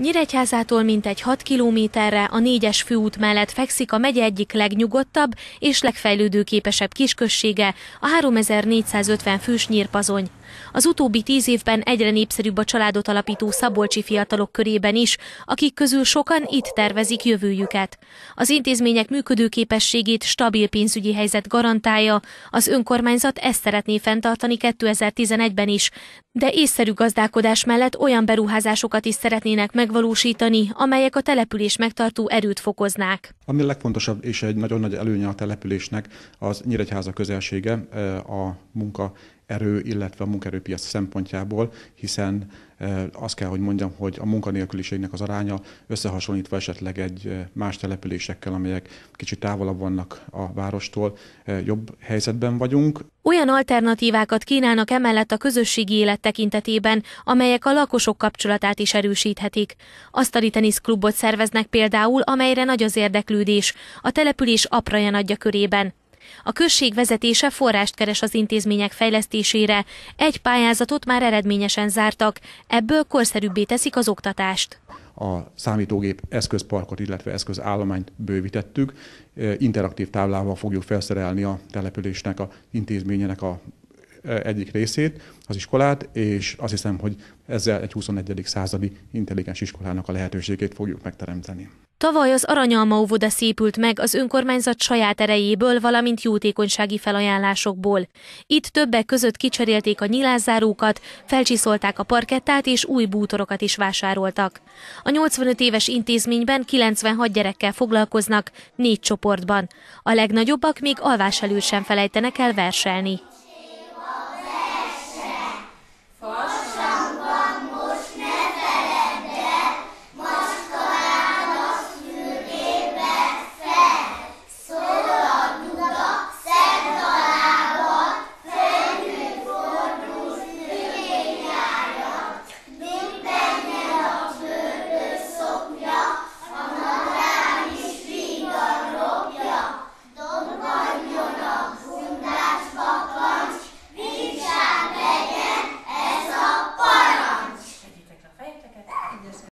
Nyíregyházától mintegy 6 kilométerre a négyes főút mellett fekszik a megye egyik legnyugodtabb és legfejlődőképesebb kisközsége, a 3450 fős Nyírpazony. Az utóbbi tíz évben egyre népszerűbb a családot alapító szabolcsi fiatalok körében is, akik közül sokan itt tervezik jövőjüket. Az intézmények működőképességét stabil pénzügyi helyzet garantálja, az önkormányzat ezt szeretné fenntartani 2011-ben is, de észszerű gazdálkodás mellett olyan beruházásokat is szeretnének megvalósítani, amelyek a település megtartó erőt fokoznák. Ami a legfontosabb és egy nagyon nagy előnye a településnek, az Nyíregyháza közelsége eh, a munka erő, illetve a munkaerőpiac szempontjából, hiszen eh, azt kell, hogy mondjam, hogy a munkanélküliségnek az aránya összehasonlítva esetleg egy eh, más településekkel, amelyek kicsit távolabb vannak a várostól, eh, jobb helyzetben vagyunk. Olyan alternatívákat kínálnak emellett a közösségi élet tekintetében, amelyek a lakosok kapcsolatát is erősíthetik. Asztali teniszklubot szerveznek például, amelyre nagy az érdeklődés, a település apraja nagyja körében. A község vezetése forrást keres az intézmények fejlesztésére, egy pályázatot már eredményesen zártak, ebből korszerűbbé teszik az oktatást a számítógép eszközparkot, illetve eszközállományt bővítettük. Interaktív táblával fogjuk felszerelni a településnek, a intézményének a egyik részét, az iskolát, és azt hiszem, hogy ezzel egy 21. századi intelligens iskolának a lehetőségét fogjuk megteremteni. Tavaly az Aranyalma óvoda szépült meg az önkormányzat saját erejéből, valamint jótékonysági felajánlásokból. Itt többek között kicserélték a nyilázzárókat, felcsiszolták a parkettát és új bútorokat is vásároltak. A 85 éves intézményben 96 gyerekkel foglalkoznak, négy csoportban. A legnagyobbak még alvás előtt sem felejtenek el verselni.